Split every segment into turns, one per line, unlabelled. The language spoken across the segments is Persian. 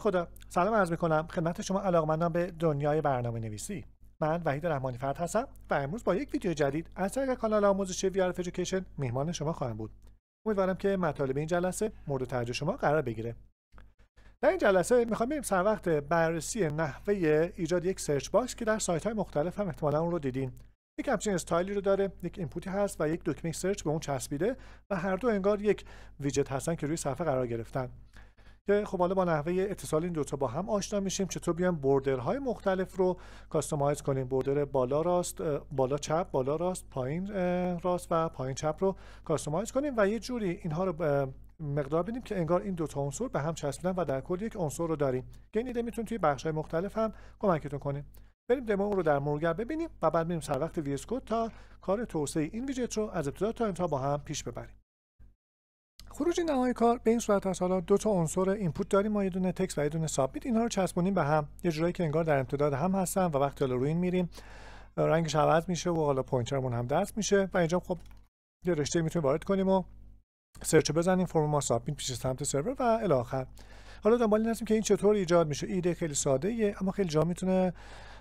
خدا سلام عرض میکنم خدمت شما علاقمندان به دنیای برنامه نویسی من وحید رحمانی فرد هستم و امروز با یک ویدیو جدید از طریق کانال آموزشی وی آر میهمان شما خواهم بود امیدوارم که مطالب این جلسه مورد توجه شما قرار بگیره در این جلسه میخوام بریم سر وقت بررسی نحوه ایجاد یک سرچ باکس که در سایت های مختلف هم احتمالا اون رو دیدین یک همچین استایلی رو داره یک اینپوتی هست و یک دکمه سرچ به اون چسبیده و هر دو انگار یک ویجت هستن که روی صفحه قرار گرفتن خب حالا با نحوه اتصال این دوتا با هم آشنا میشیم چطور بیایم های مختلف رو کاستومایز کنیم بردر بالا راست بالا چپ بالا راست پایین راست و پایین چپ رو کاستومایز کنیم و یه جوری اینها رو مقدار بدیم که انگار این دوتا عنصر به هم چسبیدن و در کل یک عنصر رو داریم که این ایده توی بخش های مختلف هم کمکتون کنه بریم دمو رو در مرورگر ببینیم و بعد میریم سر وقت تا کار توسعه این ویجت رو از ابتدا تا انتها با هم پیش ببریم خروج نهای کار به این صورت هست حالا دو تا عنصر اینپوت داریم ما یه دونه تکس و یه دونه سابمیت اینها رو چسبونیم به هم یه جورایی که انگار در امتداد هم هستن و وقتی حالا روی میریم رنگش عوض میشه و حالا پوینترمون هم دست میشه و اینجا خب یه رشته میتونیم وارد کنیم و سرچ بزنیم فرم ما سابمیت پیش سمت سرور و الی آخر حالا دنبال این هستیم که این چطور ایجاد میشه ایده خیلی ساده اما خیلی جا میتونه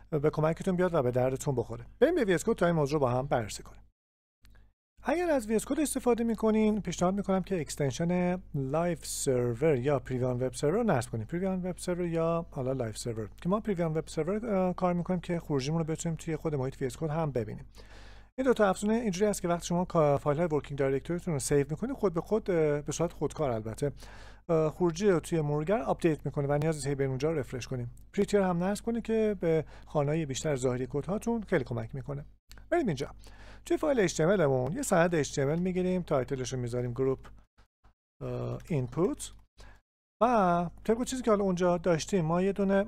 به کمکتون بیاد و به دردتون بخوره بریم به تا این موضوع با هم بررسی کنیم اگر از VS Code استفاده میکنین پیشنهاد میکنم که اکستنشن لایف سرور یا پریویان وب سرور رو نصب کنیم پریویان وب سرور یا حالا لایف سرور که ما پریویان وب سرور کار میکنیم که خروجیمون رو بتونیم توی خود محیط VS هم ببینیم این دو تا افزونه اینجوری است که وقتی شما فایل های ورکینگ دایرکتوریتون رو سیو میکنید خود به خود به صورت خودکار البته خروجی رو توی مرورگر آپدیت میکنه و نیاز نیست بر اونجا رفرش کنیم پریتیر هم نصب کنید که به خانه بیشتر ظاهری کد هاتون خیلی کمک میکنه بریم اینجا توی فایل HTMLمون یه سند HTML میگیریم تایتلش رو میذاریم گروپ اینپوت و طبق چیزی که حالا اونجا داشتیم ما یه دونه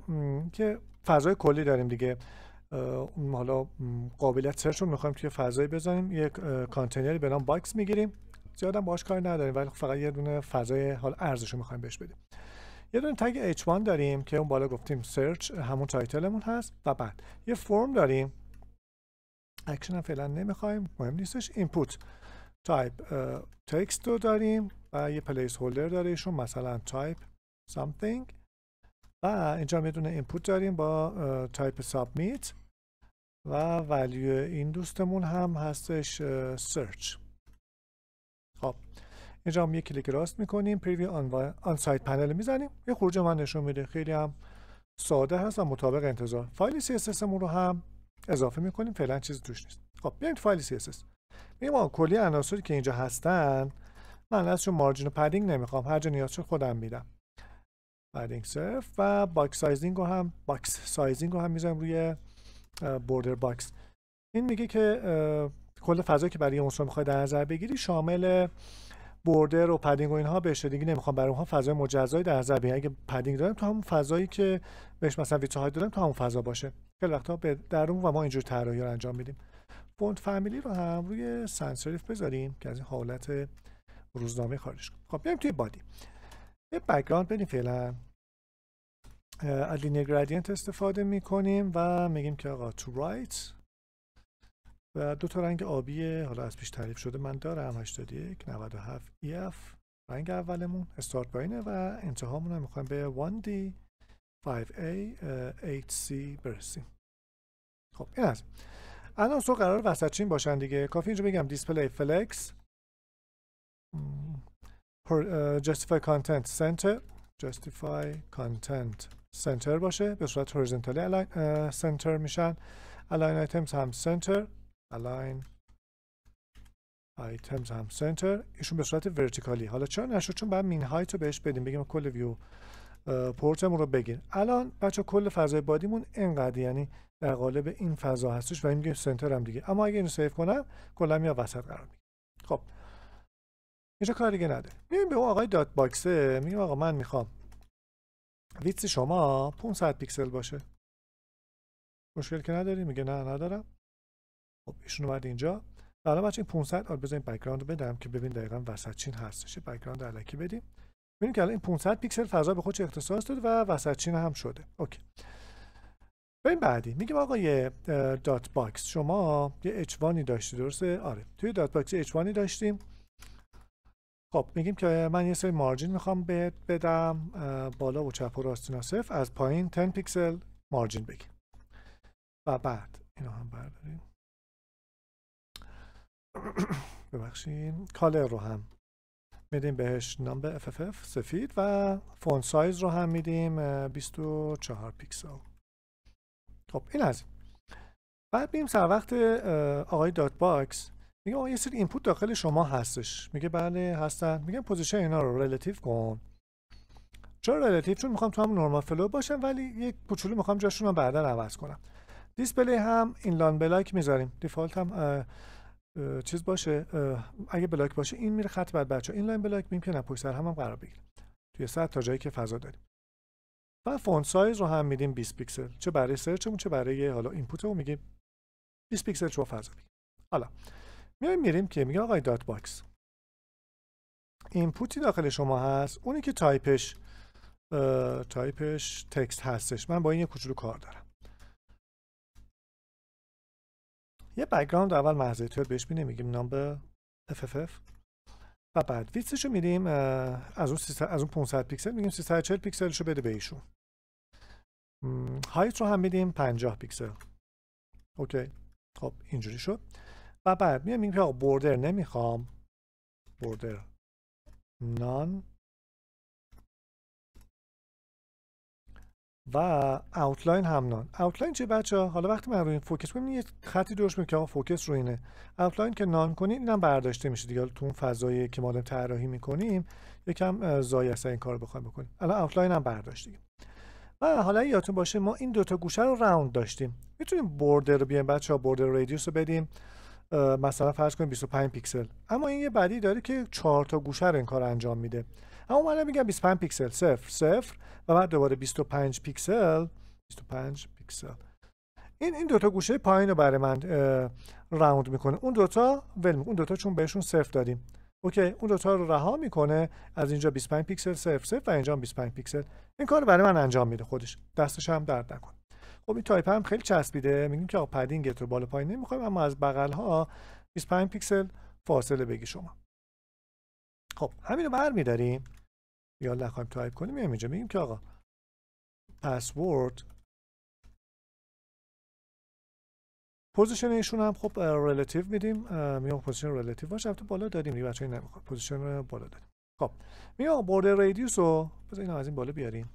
که فضای کلی داریم دیگه حالا قابلیت سرچ رو میخوایم توی فضایی بزنیم یک کانتینری به نام باکس میگیریم زیادم باش کار نداریم ولی فقط یه دونه فضای حال ارزش رو میخوایم بهش بدیم یه دونه تگ h1 داریم که اون بالا گفتیم سرچ همون تایتلمون هست و بعد یه فرم داریم اکشن هم فعلا نمیخوایم مهم نیستش اینپوت تایپ تکست رو داریم و یه پلیس هولدر ایشون مثلا تایپ something و اینجا میدونه اینپوت داریم با تایپ سابمیت و ولیو این دوستمون هم هستش سرچ خب اینجا یه کلیک راست میکنیم پریویو آن, سایت پنل میزنیم یه خروج من نشون میده خیلی هم ساده هست و مطابق انتظار فایل CSS رو هم اضافه میکنیم فعلا چیزی توش نیست خب بیایم تو فایل CSS میگم کلی عناصری که اینجا هستن من ازشون مارجین و پدینگ نمیخوام هر جا نیاز شد خودم میدم پدینگ صرف و باکس سایزینگ رو هم باکس سایزینگ رو هم میذارم روی بوردر باکس این میگه که کل فضایی که برای عنصر میخواد در نظر بگیری شامل بردر و پدینگ و اینها بشه دیگه نمیخوام برای اونها فضای مجزایی در نظر اگه پدینگ دارم تو همون فضایی که بهش مثلا ویتاهای دادم تو همون فضا باشه خیلی وقتا به درون و ما اینجور طراحی رو انجام میدیم فونت فامیلی رو هم روی سنسریف بذاریم که از این حالت روزنامه خارج کنیم خب بیایم توی بادی یه بک‌گراند بدیم فعلا از لینیر گرادینت استفاده میکنیم و میگیم که آقا تو رایت و دو تا رنگ آبی حالا از پیش تعریف شده من دارم 81 97 EF رنگ اولمون استارت پایینه و انتهامون رو میخوایم به 1D 5A 8C برسیم خب این از سو قرار وسط چین باشن دیگه کافی اینجا بگم دیسپلی فلکس جستیفای کانتنت سنتر جستیفای کانتنت سنتر باشه به صورت هوریزنتالی سنتر میشن الاین آیتمز هم سنتر align items هم center ایشون به صورت ورتیکالی حالا چرا نشد چون بعد مین هایت رو بهش بدیم بگیم کل ویو پورتمون رو بگیر الان بچه کل فضای بادیمون اینقدر یعنی در قالب این فضا هستش و این میگه سنتر هم دیگه اما اگه اینو سیو کنم کلا میاد وسط قرار میگیره خب اینجا کار دیگه نده میگیم به اون آقای دات باکسه میگیم آقا من میخوام ویتس شما 500 پیکسل باشه مشکل که نداری میگه نه ندارم خب ایشون اومد اینجا حالا الان این 500 آل بزنیم بک رو بدم که ببین دقیقا وسط چین هستش گراوند الکی بدیم ببینیم که الان این 500 پیکسل فضا به خودش اختصاص داد و وسط چین هم شده اوکی ببین بعدی میگیم آقا یه دات باکس شما یه h وانی داشتی درسته آره توی دات باکس h وانی داشتیم خب میگیم که من یه سری مارجین میخوام بهت بدم بالا و چپ و راست صفر از پایین 10 پیکسل مارجین بگیم و بعد اینو هم برداریم ببخشین کالر رو هم میدیم بهش نام FFF سفید و فون سایز رو هم میدیم 24 پیکسل خب این از بعد بیم سر وقت آقای دات باکس میگه آقای یه سری اینپوت داخل شما هستش میگه بله هستن میگم پوزیشن اینا رو ریلیتیف کن چرا ریلیتیف؟ چون میخوام تو هم نورمال فلو باشم ولی یک کوچولو میخوام جاشون رو بعدا عوض کنم دیسپلی هم این لان بلاک میذاریم دیفالت هم چیز باشه اگه بلاک باشه این میره خط بعد بچه این لاین بلاک که پشت سر هم, هم قرار بگیره توی سطح تا جایی که فضا داریم و فونت سایز رو هم میدیم 20 پیکسل چه برای سرچمون چه برای حالا رو میگیم 20 پیکسل شما فضا بگیم حالا میایم میریم که میگه آقای دات باکس اینپوتی داخل شما هست اونی که تایپش تایپش تکست هستش من با این یه کوچولو کار دارم یه بکگراند اول محضه تیاد بهش میدیم میگیم نام FFF و بعد ویتسشو میدیم از اون از اون 500 پیکسل میگیم 340 پیکسلشو بده به ایشون هایت رو هم میدیم 50 پیکسل اوکی خب اینجوری شد و بعد میام میگم که آقا بوردر نمیخوام بوردر نان و اوتلاین هم نان اوتلاین چه بچه ها حالا وقتی من روی این فوکس کنیم یه خطی درش میکنم که آقا فوکس روی اینه اوتلاین که نان کنید اینم برداشته میشه دیگه تو اون فضایی که ما داریم طراحی میکنیم یکم زایه است این رو بخوایم بکنیم الان اوتلاین هم برداشتیم و حالا یادتون باشه ما این دوتا گوشه رو راوند داشتیم میتونیم بوردر رو بیایم بچه ها بوردر رادیوس رو بدیم مثلا فرض کنیم 25 پیکسل اما این یه بدی داره که چهار تا گوشه رو این کار انجام میده اما من میگم 25 پیکسل صفر صفر و بعد دوباره 25 پیکسل 25 پیکسل این این دوتا گوشه پایین رو برای من راوند میکنه اون دوتا ول اون دوتا چون بهشون صفر دادیم اوکی اون دوتا رو رها میکنه از اینجا 25 پیکسل صفر صفر و اینجا 25 پیکسل این کار برای من انجام میده خودش دستش هم درد نکن خب این تایپ هم خیلی چسبیده میگیم که آقا پدینگت رو بالا پایین نمیخوایم اما از بغل ها 25 پیکسل فاصله بگی شما خب همین رو برمیداریم یا نخواهیم تایپ کنیم میایم اینجا میگیم که آقا پسورد پوزیشن ایشون هم خب ریلیتیو میدیم میام پوزیشن ریلیتیو باشه البته بالا دادیم دیگه بچه‌ها نمیخواد پوزیشن بالا دادیم خب میام بوردر رادیوس رو بذار اینو از این بالا بیاریم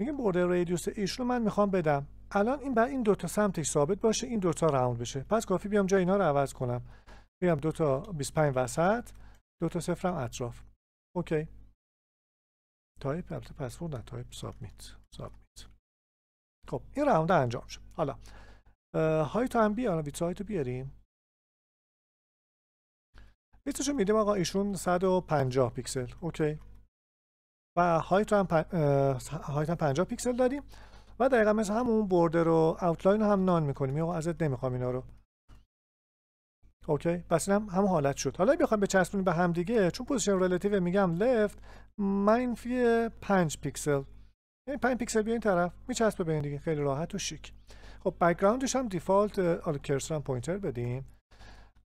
میگیم بوردر رادیوس ایشون من میخوام بدم الان این بعد این دو تا سمتش ثابت باشه این دو تا راوند بشه پس کافی بیام جای اینا رو عوض کنم بیام دو تا 25 وسط دو تا صفرم اطراف اوکی تایپ البته پسورد خب نه تایپ سابمیت سابمیت خب این راوند انجام شد حالا هایت هم بیارم ویت سایت رو بیاریم ویتشو میدیم آقا ایشون 150 پیکسل اوکی و هایت هم, هم 50 پیکسل داریم و دقیقا مثل همون بوردر رو اوتلاین رو هم نان میکنیم یا ازت نمیخوام اینا رو اوکی پس هم, هم حالت شد حالا بخوام بچسبونیم به هم دیگه چون پوزیشن رلاتیو میگم لفت منفی 5 پیکسل این یعنی 5 پیکسل به این طرف میچسبه به این دیگه خیلی راحت و شیک خب بک‌گراندش هم دیفالت آل کرسر هم پوینتر بدیم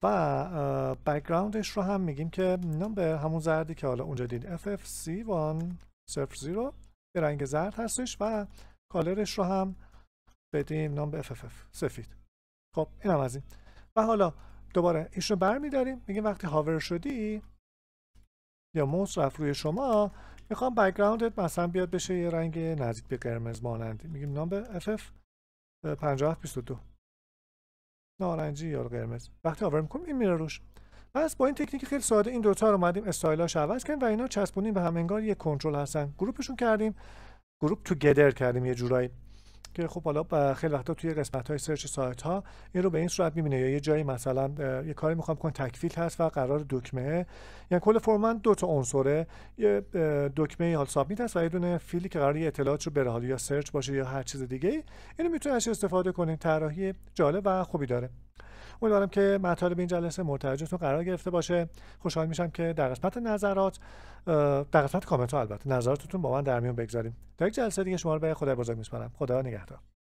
و بک‌گراندش رو هم میگیم که نام به همون زردی که حالا اونجا دید FFC1 0 به رنگ زرد هستش و کالرش رو هم بدیم نام به FFF سفید خب اینم از این و حالا دوباره ایش رو برمیداریم میگیم وقتی هاور شدی یا موس رفت روی شما میخوام بکگراندت مثلا بیاد بشه یه رنگ نزدیک به قرمز مانندی میگیم نام به FF 5722 نارنجی یا قرمز وقتی هاور میکنم این میره روش پس با این تکنیک خیلی ساده این دوتا رو اومدیم استایلاش عوض کردیم و اینا چسبونیم به هم انگار یه کنترل هستن گروپشون کردیم گروپ تو گدر کردیم یه جورایی که خب حالا خیلی وقتا توی قسمت های سرچ سایت ها این رو به این صورت میبینه یا یه جایی مثلا یه کاری میخوام کن تکفیل هست و قرار دکمه یعنی کل فرمان دو تا عنصره یه دکمه حال سابمیت هست و یه دونه فیلی که قرار اطلاعات رو به حالا یا سرچ باشه یا هر چیز دیگه اینو میتونه استفاده کنید طراحی جالب و خوبی داره امیدوارم که مطالب این جلسه مرتجتون قرار گرفته باشه خوشحال میشم که در قسمت نظرات در قسمت کامنت ها البته نظراتتون با من در میون بگذاریم تا یک جلسه دیگه شما رو به خدا بزرگ میسپارم خدا نگهدار